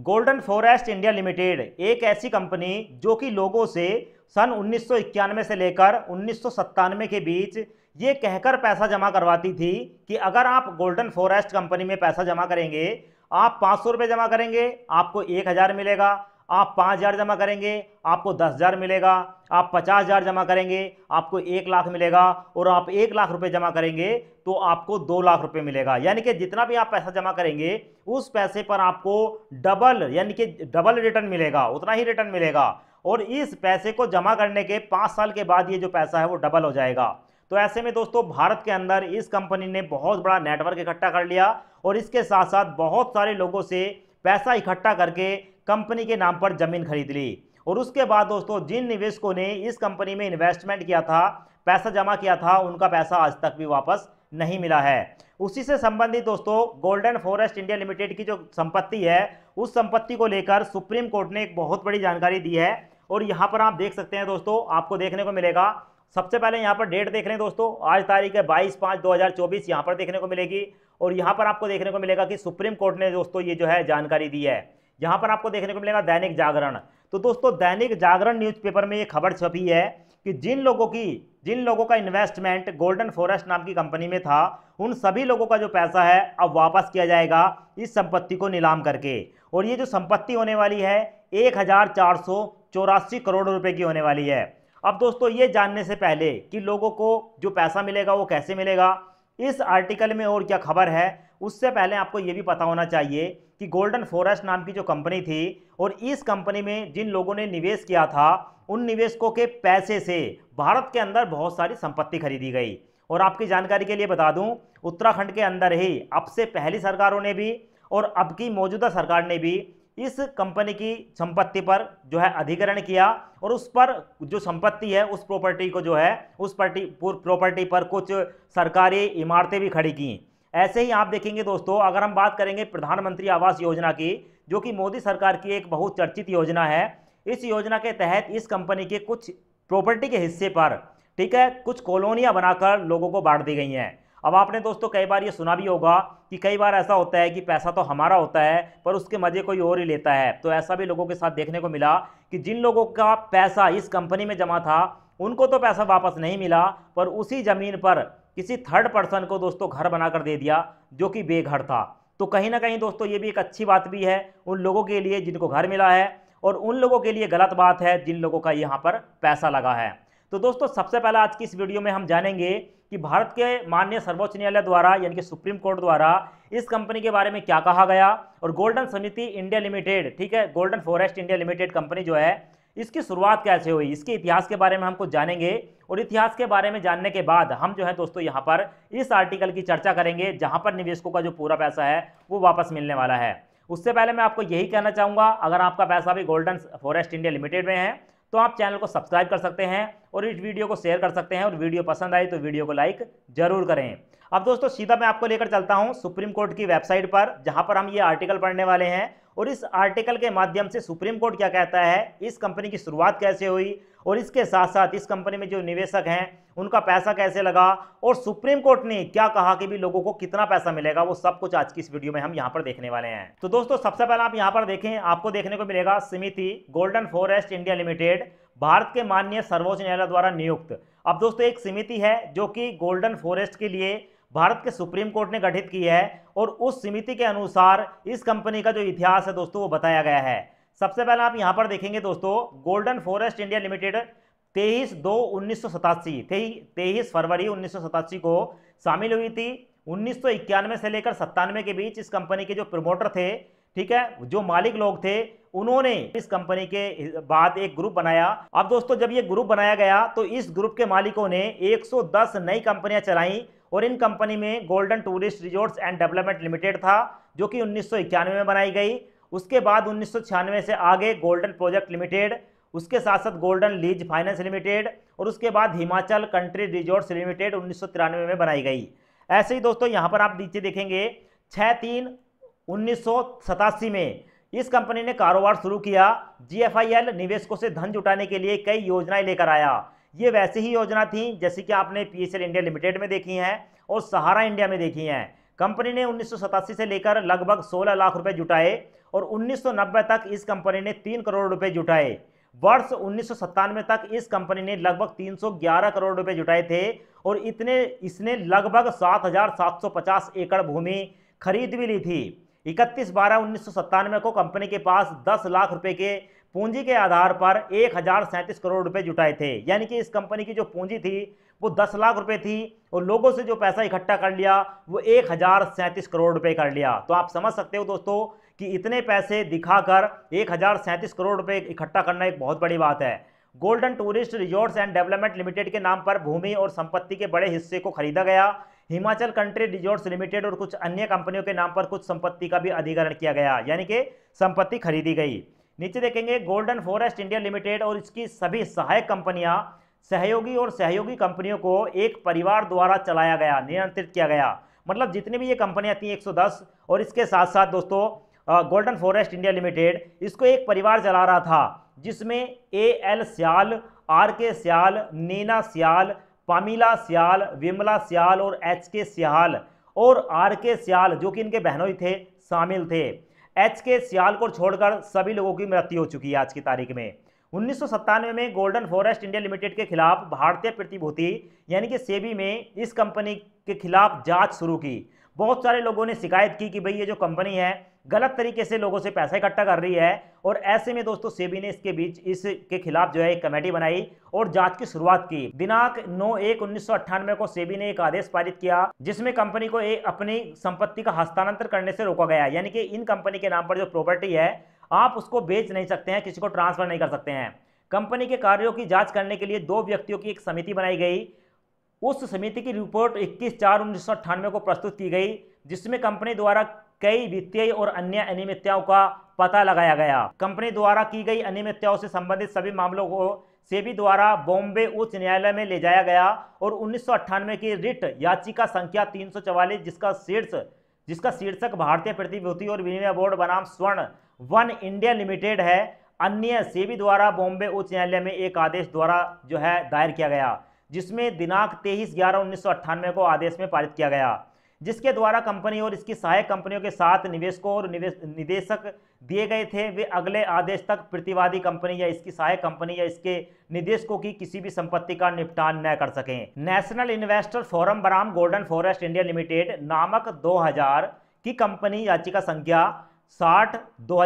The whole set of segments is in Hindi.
गोल्डन फॉरेस्ट इंडिया लिमिटेड एक ऐसी कंपनी जो कि लोगों से सन उन्नीस से लेकर उन्नीस के बीच ये कहकर पैसा जमा करवाती थी कि अगर आप गोल्डन फॉरेस्ट कंपनी में पैसा जमा करेंगे आप पाँच सौ जमा करेंगे आपको एक हज़ार मिलेगा आप पाँच हज़ार जमा करेंगे आपको दस हज़ार मिलेगा आप पचास हज़ार जमा करेंगे आपको एक लाख मिलेगा और आप एक लाख रुपए जमा करेंगे तो आपको दो लाख रुपए मिलेगा यानी कि जितना भी आप पैसा जमा करेंगे उस पैसे पर आपको डबल यानी कि डबल रिटर्न मिलेगा उतना ही रिटर्न मिलेगा और इस पैसे को जमा करने के पाँच साल के बाद ये जो पैसा है वो डबल हो जाएगा तो ऐसे में दोस्तों भारत के अंदर इस कंपनी ने बहुत बड़ा नेटवर्क इकट्ठा कर लिया और इसके साथ साथ बहुत सारे लोगों से पैसा इकट्ठा करके कंपनी के नाम पर ज़मीन खरीद ली और उसके बाद दोस्तों जिन निवेशकों ने इस कंपनी में इन्वेस्टमेंट किया था पैसा जमा किया था उनका पैसा आज तक भी वापस नहीं मिला है उसी से संबंधित दोस्तों गोल्डन फॉरेस्ट इंडिया लिमिटेड की जो संपत्ति है उस संपत्ति को लेकर सुप्रीम कोर्ट ने एक बहुत बड़ी जानकारी दी है और यहाँ पर आप देख सकते हैं दोस्तों आपको देखने को मिलेगा सबसे पहले यहाँ पर डेट देख रहे हैं दोस्तों आज तारीख है बाईस पाँच दो हज़ार चौबीस यहाँ पर देखने को मिलेगी और यहाँ पर आपको देखने को मिलेगा कि सुप्रीम कोर्ट ने दोस्तों ये जो है जानकारी दी है यहाँ पर आपको देखने को मिलेगा दैनिक जागरण तो दोस्तों दैनिक जागरण न्यूज़पेपर में ये खबर छपी है कि जिन लोगों की जिन लोगों का इन्वेस्टमेंट गोल्डन फॉरेस्ट नाम की कंपनी में था उन सभी लोगों का जो पैसा है अब वापस किया जाएगा इस संपत्ति को नीलाम करके और ये जो संपत्ति होने वाली है एक हज़ार चार सौ चौरासी करोड़ रुपए की होने वाली है अब दोस्तों ये जानने से पहले कि लोगों को जो पैसा मिलेगा वो कैसे मिलेगा इस आर्टिकल में और क्या खबर है उससे पहले आपको ये भी पता होना चाहिए कि गोल्डन फॉरेस्ट नाम की जो कंपनी थी और इस कंपनी में जिन लोगों ने निवेश किया था उन निवेशकों के पैसे से भारत के अंदर बहुत सारी संपत्ति खरीदी गई और आपकी जानकारी के लिए बता दूं उत्तराखंड के अंदर ही अब से पहली सरकारों ने भी और अब की मौजूदा सरकार ने भी इस कंपनी की संपत्ति पर जो है अधिग्रहण किया और उस पर जो संपत्ति है उस प्रॉपर्टी को जो है उस प्रॉपर्टी पर कुछ सरकारी इमारतें भी खड़ी की ऐसे ही आप देखेंगे दोस्तों अगर हम बात करेंगे प्रधानमंत्री आवास योजना की जो कि मोदी सरकार की एक बहुत चर्चित योजना है इस योजना के तहत इस कंपनी के कुछ प्रॉपर्टी के हिस्से पर ठीक है कुछ कॉलोनियाँ बनाकर लोगों को बांट दी गई हैं अब आपने दोस्तों कई बार ये सुना भी होगा कि कई बार ऐसा होता है कि पैसा तो हमारा होता है पर उसके मज़े कोई और ही लेता है तो ऐसा भी लोगों के साथ देखने को मिला कि जिन लोगों का पैसा इस कंपनी में जमा था उनको तो पैसा वापस नहीं मिला पर उसी ज़मीन पर किसी थर्ड पर्सन को दोस्तों घर बनाकर दे दिया जो कि बेघर था तो कहीं ना कहीं दोस्तों ये भी एक अच्छी बात भी है उन लोगों के लिए जिनको घर मिला है और उन लोगों के लिए गलत बात है जिन लोगों का यहाँ पर पैसा लगा है तो दोस्तों सबसे पहले आज की इस वीडियो में हम जानेंगे कि भारत के माननीय सर्वोच्च न्यायालय द्वारा यानी कि सुप्रीम कोर्ट द्वारा इस कंपनी के बारे में क्या कहा गया और गोल्डन समिति इंडिया लिमिटेड ठीक है golden forest India limited company जो है इसकी शुरुआत कैसे हुई इसके इतिहास के बारे में हमको जानेंगे और इतिहास के बारे में जानने के बाद हम जो है दोस्तों यहाँ पर इस आर्टिकल की चर्चा करेंगे जहाँ पर निवेशकों का जो पूरा पैसा है वो वापस मिलने वाला है उससे पहले मैं आपको यही कहना चाहूँगा अगर आपका पैसा भी गोल्डन फॉरेस्ट इंडिया लिमिटेड में है तो आप चैनल को सब्सक्राइब कर सकते हैं और इस वीडियो को शेयर कर सकते हैं और वीडियो पसंद आई तो वीडियो को लाइक जरूर करें अब दोस्तों सीधा मैं आपको लेकर चलता हूं सुप्रीम कोर्ट की वेबसाइट पर जहां पर हम ये आर्टिकल पढ़ने वाले हैं और इस आर्टिकल के माध्यम से सुप्रीम कोर्ट क्या कहता है इस कंपनी की शुरुआत कैसे हुई और इसके साथ साथ इस कंपनी में जो निवेशक हैं उनका पैसा कैसे लगा और सुप्रीम कोर्ट ने क्या कहा कि भी लोगों को कितना पैसा मिलेगा वो सब कुछ आज की इस वीडियो में हम यहाँ पर देखने वाले हैं तो दोस्तों सबसे पहले आप यहाँ पर देखें आपको देखने को मिलेगा समिति golden forest India limited Bharat के माननीय सर्वोच्च न्यायालय द्वारा नियुक्त अब दोस्तों एक समिति है जो कि गोल्डन फॉरेस्ट के लिए भारत के सुप्रीम कोर्ट ने गठित की है और उस समिति के अनुसार इस कंपनी का जो इतिहास है दोस्तों वो बताया गया है सबसे पहले आप यहाँ पर देखेंगे दोस्तों गोल्डन फॉरेस्ट इंडिया लिमिटेड तेईस दो उन्नीस सौ सतासी तेईस फरवरी उन्नीस सौ सतासी को शामिल हुई थी उन्नीस सौ इक्यानवे से लेकर सत्तानवे के बीच इस कंपनी के जो प्रमोटर थे ठीक है जो मालिक लोग थे उन्होंने इस कंपनी के बाद एक ग्रुप बनाया अब दोस्तों जब ये ग्रुप बनाया गया तो इस ग्रुप के मालिकों ने 110 नई कंपनियां चलाई और इन कंपनी में golden tourist resorts and development limited था जो कि उन्नीस में बनाई गई उसके बाद उन्नीस से आगे गोल्डन प्रोजेक्ट लिमिटेड उसके साथ साथ गोल्डन लीज फाइनेंस लिमिटेड और उसके बाद हिमाचल कंट्री रिजॉर्ट्स लिमिटेड उन्नीस में बनाई गई ऐसे ही दोस्तों यहाँ पर आप नीचे देखेंगे छः तीन उन्नीस में इस कंपनी ने कारोबार शुरू किया जीएफआईएल निवेशकों से धन जुटाने के लिए कई योजनाएं लेकर आया ये वैसी ही योजना थी जैसे कि आपने पी इंडिया लिमिटेड में देखी है और सहारा इंडिया में देखी है कंपनी ने उन्नीस से लेकर लगभग 16 लाख रुपए जुटाए और 1990 तक इस कंपनी ने 3 करोड़ रुपए जुटाए वर्ष उन्नीस तक इस कंपनी ने लगभग 311 करोड़ रुपए जुटाए थे और इतने इसने लगभग 7,750 एकड़ भूमि खरीद भी ली थी इकतीस बारह उन्नीस को कंपनी के पास 10 लाख रुपए के पूंजी के आधार पर एक हज़ार सैंतीस करोड़ रुपए जुटाए थे यानी कि इस कंपनी की जो पूंजी थी वो दस लाख रुपए थी और लोगों से जो पैसा इकट्ठा कर लिया वो एक हज़ार सैंतीस करोड़ रुपए कर लिया तो आप समझ सकते हो दोस्तों कि इतने पैसे दिखाकर एक हज़ार सैंतीस करोड़ रुपए इकट्ठा करना एक बहुत बड़ी बात है golden tourist resorts and development limited के नाम पर भूमि और संपत्ति के बड़े हिस्से को खरीदा गया हिमाचल कंट्री रिजॉर्ट्स लिमिटेड और कुछ अन्य कंपनियों के नाम पर कुछ संपत्ति का भी अधिग्रहण किया गया यानी कि संपत्ति खरीदी गई नीचे देखेंगे गोल्डन फॉरेस्ट इंडिया लिमिटेड और इसकी सभी सहायक कंपनियां सहयोगी और सहयोगी कंपनियों को एक परिवार द्वारा चलाया गया नियंत्रित किया गया मतलब जितनी भी ये कंपनियां थी 110 और इसके साथ साथ दोस्तों गोल्डन फॉरेस्ट इंडिया लिमिटेड इसको एक परिवार चला रहा था जिसमें ए एल सियाल आर के सियाल नीना सियाल पामिला सियाल विमला सियाल और एच के सियाल और आर के सियाल जो कि इनके बहनोई थे शामिल थे एच के सियाल को छोड़कर सभी लोगों की मृत्यु हो चुकी है आज की तारीख में उन्नीस में गोल्डन फॉरेस्ट इंडिया लिमिटेड के खिलाफ भारतीय प्रतिभूति यानी कि सेबी में इस कंपनी के खिलाफ जांच शुरू की बहुत सारे लोगों ने शिकायत की कि भाई ये जो कंपनी है गलत तरीके से लोगों से पैसा इकट्ठा कर रही है और ऐसे में दोस्तों सेबी ने इसके बीच इसके खिलाफ जो है एक कमेटी बनाई और जांच की शुरुआत की दिनांक 9 एक उन्नीस को सेबी ने एक आदेश पारित किया जिसमें कंपनी को एक अपनी संपत्ति का हस्तांतर करने से रोका गया यानी कि इन कंपनी के नाम पर जो प्रॉपर्टी है आप उसको बेच नहीं सकते हैं किसी को ट्रांसफर नहीं कर सकते हैं कंपनी के कार्यों की जांच करने के लिए दो व्यक्तियों की एक समिति बनाई गई उस समिति की रिपोर्ट 21 चार उन्नीस को प्रस्तुत की गई जिसमें कंपनी द्वारा कई वित्तीय और अन्य अनियमितताओं का पता लगाया गया कंपनी द्वारा की गई अनियमितताओं से संबंधित सभी मामलों को सेबी द्वारा बॉम्बे उच्च न्यायालय में ले जाया गया और उन्नीस की रिट याचिका संख्या तीन जिसका शीर्ष जिसका शीर्षक भारतीय प्रतिभूति और विनिमय बोर्ड बनाम स्वर्ण वन इंडिया लिमिटेड है अन्य सेबी द्वारा बॉम्बे उच्च न्यायालय में एक आदेश द्वारा जो है दायर किया गया जिसमें दिनांक तेईस ग्यारह उन्नीस को आदेश में पारित किया गया जिसके द्वारा कंपनी और इसकी सहायक कंपनियों के साथ निवेशकों और निवेश निदेशक दिए गए थे वे अगले आदेश तक प्रतिवादी कंपनी या इसकी सहायक कंपनी या इसके निदेशकों की किसी भी संपत्ति का निपटान न कर सकें नेशनल इन्वेस्टर फोरम बराम गोल्डन फॉरेस्ट इंडिया लिमिटेड नामक 2000 की कंपनी याचिका संख्या साठ दो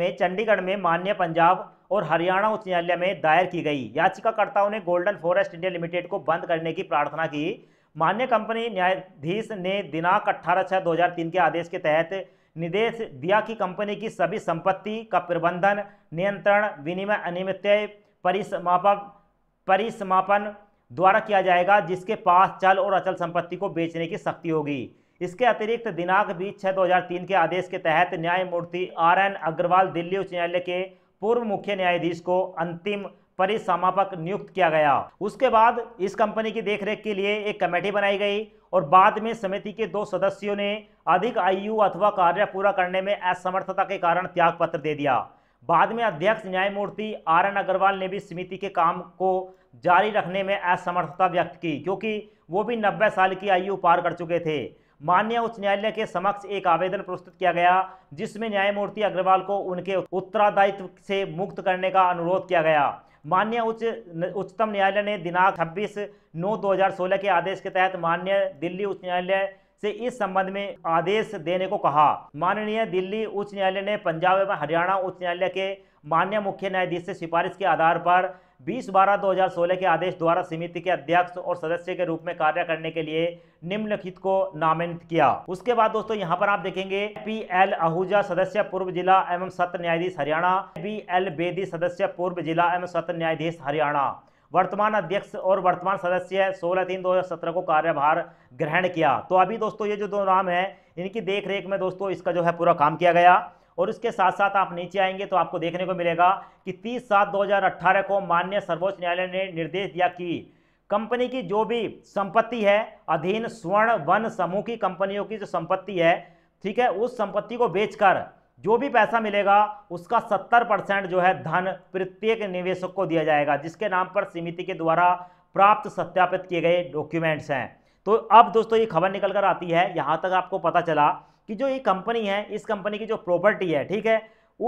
में चंडीगढ़ में मान्य पंजाब और हरियाणा उच्च न्यायालय में दायर की गई याचिकाकर्ताओं ने गोल्डन फॉरेस्ट इंडिया लिमिटेड को बंद करने की प्रार्थना की मान्य कंपनी न्यायाधीश ने दिनांक अट्ठारह छः दो के आदेश के तहत निर्देश दिया कि कंपनी की सभी संपत्ति का प्रबंधन नियंत्रण विनिमय अनियमित परिसमापक परिसमापन द्वारा किया जाएगा जिसके पास चल और अचल संपत्ति को बेचने की शक्ति होगी इसके अतिरिक्त दिनांक बीस छः दो के आदेश के तहत न्यायमूर्ति आर एन अग्रवाल दिल्ली उच्च न्यायालय के पूर्व मुख्य न्यायाधीश को अंतिम परिसमापक नियुक्त किया गया उसके बाद इस कंपनी की देखरेख के लिए एक कमेटी बनाई गई और बाद में समिति के दो सदस्यों ने अधिक आयु अथवा कार्य पूरा करने में असमर्थता के कारण त्याग पत्र दे दिया बाद में अध्यक्ष न्यायमूर्ति आर एन अग्रवाल ने भी समिति के काम को जारी रखने में असमर्थता व्यक्त की क्योंकि वो भी नब्बे साल की आयु पार कर चुके थे मान्य उच्च न्यायालय के समक्ष एक आवेदन प्रस्तुत किया गया जिसमें न्यायमूर्ति अग्रवाल को उनके उत्तरादायित्व से मुक्त करने का अनुरोध किया गया मान्य उच्च उच्चतम न्यायालय ने दिनांक 26 नौ 2016 के आदेश के तहत मान्य दिल्ली उच्च न्यायालय से इस संबंध में आदेश देने को कहा माननीय दिल्ली उच्च न्यायालय ने पंजाब एवं हरियाणा उच्च न्यायालय के मान्य मुख्य न्यायाधीश से सिफारिश के आधार पर बीस बारह दो हजार सोलह के आदेश द्वारा समिति के अध्यक्ष और सदस्य के रूप में कार्य करने के लिए निम्नलिखित को नामित किया उसके बाद दोस्तों यहाँ पर आप देखेंगे पी एल आहूजा सदस्य पूर्व जिला एवं सत्र न्यायाधीश हरियाणा बी एल बेदी सदस्य पूर्व जिला एवं सत्र न्यायाधीश हरियाणा वर्तमान अध्यक्ष और वर्तमान सदस्य सोलह तीन दो हज़ार सत्रह को कार्यभार ग्रहण किया तो अभी दोस्तों ये जो दो नाम है इनकी देखरेख में दोस्तों इसका जो है पूरा काम किया गया और उसके साथ साथ आप नीचे आएंगे तो आपको देखने को मिलेगा कि तीस सात 2018 को मान्य सर्वोच्च न्यायालय ने निर्देश दिया कि कंपनी की जो भी संपत्ति है अधीन स्वर्ण वन समूह की कंपनियों की जो संपत्ति है ठीक है उस संपत्ति को बेचकर जो भी पैसा मिलेगा उसका 70 परसेंट जो है धन प्रत्येक निवेशक को दिया जाएगा जिसके नाम पर समिति के द्वारा प्राप्त सत्यापित किए गए डॉक्यूमेंट्स हैं तो अब दोस्तों ये खबर निकल कर आती है यहाँ तक आपको पता चला कि जो ये कंपनी है इस कंपनी की जो प्रॉपर्टी है ठीक है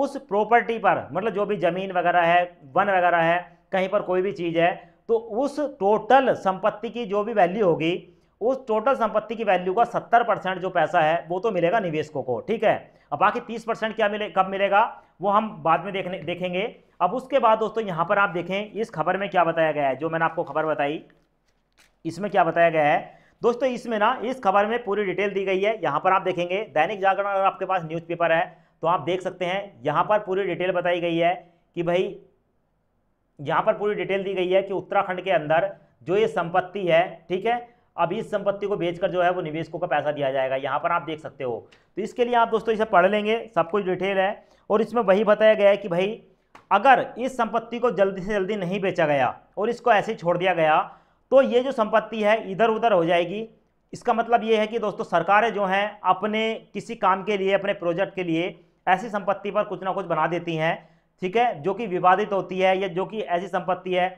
उस प्रॉपर्टी पर मतलब जो भी ज़मीन वगैरह है वन वगैरह है कहीं पर कोई भी चीज़ है तो उस टोटल संपत्ति की जो भी वैल्यू होगी उस टोटल संपत्ति की वैल्यू का सत्तर परसेंट जो पैसा है वो तो मिलेगा निवेशकों को ठीक है अब बाकी तीस परसेंट क्या मिले कब मिलेगा वो हम बाद में देखने देखेंगे अब उसके बाद दोस्तों यहाँ पर आप देखें इस खबर में क्या बताया गया है जो मैंने आपको खबर बताई इसमें क्या बताया गया है दोस्तों इसमें ना इस खबर में पूरी डिटेल दी गई है यहाँ पर आप देखेंगे दैनिक जागरण अगर आपके पास न्यूज़पेपर है तो आप देख सकते हैं यहाँ पर पूरी डिटेल बताई गई है कि भाई यहाँ पर पूरी डिटेल दी गई है कि उत्तराखंड के अंदर जो ये संपत्ति है ठीक है अब इस संपत्ति को बेचकर जो है वो निवेशकों का पैसा दिया जाएगा यहाँ पर आप देख सकते हो तो इसके लिए आप दोस्तों इसे पढ़ लेंगे सब कुछ डिटेल है और इसमें वही बताया गया है कि भाई अगर इस संपत्ति को जल्दी से जल्दी नहीं बेचा गया और इसको ऐसे छोड़ दिया गया तो ये जो संपत्ति है इधर उधर हो जाएगी इसका मतलब ये है कि दोस्तों सरकारें जो हैं अपने किसी काम के लिए अपने प्रोजेक्ट के लिए ऐसी संपत्ति पर कुछ ना कुछ बना देती हैं ठीक है जो कि विवादित होती है या जो कि ऐसी संपत्ति है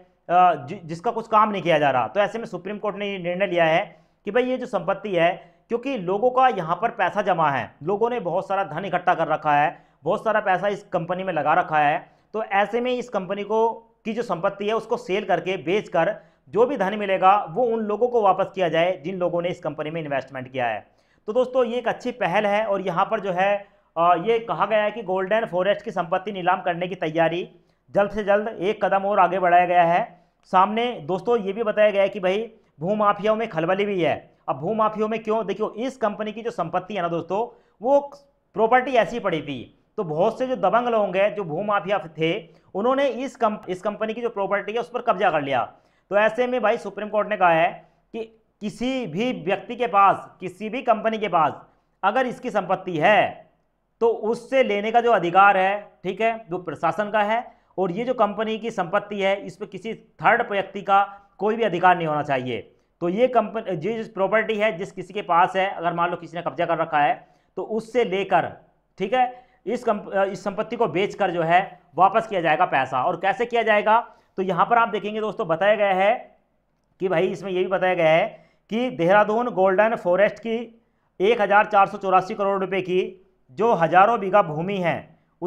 जिसका कुछ काम नहीं किया जा रहा तो ऐसे में सुप्रीम कोर्ट ने निर्णय लिया है कि भाई ये जो संपत्ति है क्योंकि लोगों का यहाँ पर पैसा जमा है लोगों ने बहुत सारा धन इकट्ठा कर रखा है बहुत सारा पैसा इस कंपनी में लगा रखा है तो ऐसे में इस कंपनी को की जो संपत्ति है उसको सेल करके बेच कर जो भी धन मिलेगा वो उन लोगों को वापस किया जाए जिन लोगों ने इस कंपनी में इन्वेस्टमेंट किया है तो दोस्तों ये एक अच्छी पहल है और यहाँ पर जो है ये कहा गया है कि गोल्डन फॉरेस्ट की संपत्ति नीलाम करने की तैयारी जल्द से जल्द एक कदम और आगे बढ़ाया गया है सामने दोस्तों ये भी बताया गया है कि भाई भूमाफियाओं में खलबली भी है अब भूमाफियाओं में क्यों देखियो इस कंपनी की जो संपत्ति है ना दोस्तों वो प्रॉपर्टी ऐसी पड़ी थी तो बहुत से जो दबंग लोग हैं जो भूमाफिया थे उन्होंने इस कंप इस कंपनी की जो प्रॉपर्टी है उस पर कब्जा कर लिया तो ऐसे में भाई सुप्रीम कोर्ट ने कहा है कि किसी भी व्यक्ति के पास किसी भी कंपनी के पास अगर इसकी संपत्ति है तो उससे लेने का जो अधिकार है ठीक है वो प्रशासन का है और ये जो कंपनी की संपत्ति है इस पर किसी थर्ड व्यक्ति का कोई भी अधिकार नहीं होना चाहिए तो ये कंपनी जो जिस प्रॉपर्टी है जिस किसी के पास है अगर मान लो किसी ने कब्जा कर रखा है तो उससे लेकर ठीक है इस कंप इस संपत्ति को बेचकर जो है वापस किया जाएगा पैसा और कैसे किया जाएगा तो यहाँ पर आप देखेंगे दोस्तों बताया गया है कि भाई इसमें यह भी बताया गया है कि देहरादून गोल्डन फॉरेस्ट की एक करोड़ रुपए की जो हज़ारों बीघा भूमि है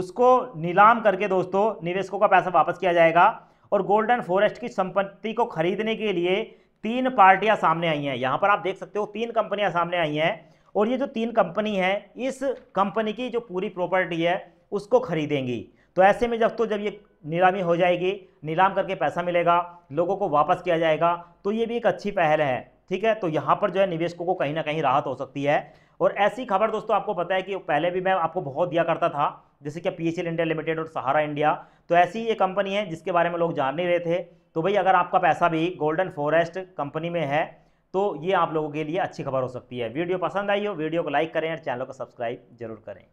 उसको नीलाम करके दोस्तों निवेशकों का पैसा वापस किया जाएगा और गोल्डन फॉरेस्ट की संपत्ति को खरीदने के लिए तीन पार्टियां सामने आई हैं यहाँ पर आप देख सकते हो तीन कंपनियां सामने आई हैं और ये जो तीन कंपनी है इस कंपनी की जो पूरी प्रॉपर्टी है उसको खरीदेंगी तो ऐसे में जब तो जब ये नीलामी हो जाएगी नीलाम करके पैसा मिलेगा लोगों को वापस किया जाएगा तो ये भी एक अच्छी पहल है ठीक है तो यहाँ पर जो है निवेशकों को कहीं ना कहीं राहत हो सकती है और ऐसी खबर दोस्तों आपको पता है कि पहले भी मैं आपको बहुत दिया करता था जैसे कि पी इंडिया लिमिटेड और सहारा इंडिया तो ऐसी ये कंपनी है जिसके बारे में लोग जान नहीं रहे थे तो भाई अगर आपका पैसा भी गोल्डन फॉरेस्ट कंपनी में है तो ये आप लोगों के लिए अच्छी खबर हो सकती है वीडियो पसंद आई हो वीडियो को लाइक करें और चैनल को सब्सक्राइब जरूर करें